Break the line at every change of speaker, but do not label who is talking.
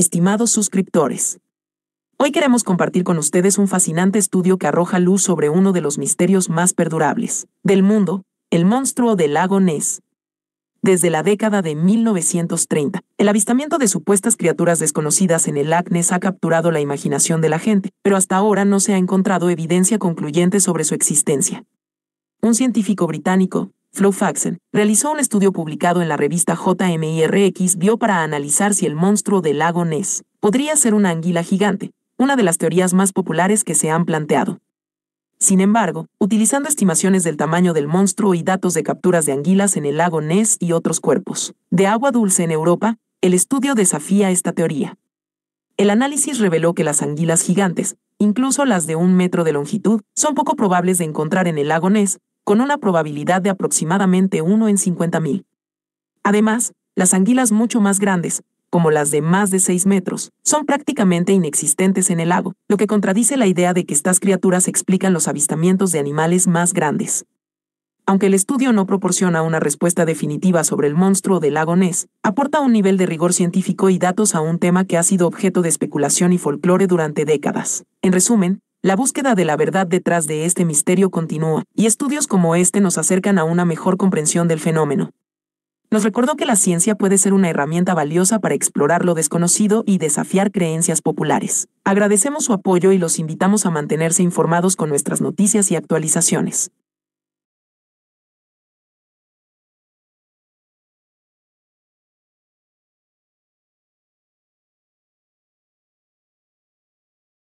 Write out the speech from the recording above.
estimados suscriptores. Hoy queremos compartir con ustedes un fascinante estudio que arroja luz sobre uno de los misterios más perdurables del mundo, el monstruo del lago Ness. Desde la década de 1930, el avistamiento de supuestas criaturas desconocidas en el Ness ha capturado la imaginación de la gente, pero hasta ahora no se ha encontrado evidencia concluyente sobre su existencia. Un científico británico, Flowfaxen, realizó un estudio publicado en la revista JMIRX vio para analizar si el monstruo del lago Ness podría ser una anguila gigante, una de las teorías más populares que se han planteado. Sin embargo, utilizando estimaciones del tamaño del monstruo y datos de capturas de anguilas en el lago Ness y otros cuerpos de agua dulce en Europa, el estudio desafía esta teoría. El análisis reveló que las anguilas gigantes, incluso las de un metro de longitud, son poco probables de encontrar en el lago Ness, con una probabilidad de aproximadamente 1 en 50.000. Además, las anguilas mucho más grandes, como las de más de 6 metros, son prácticamente inexistentes en el lago, lo que contradice la idea de que estas criaturas explican los avistamientos de animales más grandes. Aunque el estudio no proporciona una respuesta definitiva sobre el monstruo del lago Ness, aporta un nivel de rigor científico y datos a un tema que ha sido objeto de especulación y folclore durante décadas. En resumen, la búsqueda de la verdad detrás de este misterio continúa, y estudios como este nos acercan a una mejor comprensión del fenómeno. Nos recordó que la ciencia puede ser una herramienta valiosa para explorar lo desconocido y desafiar creencias populares. Agradecemos su apoyo y los invitamos a mantenerse informados con nuestras noticias y actualizaciones.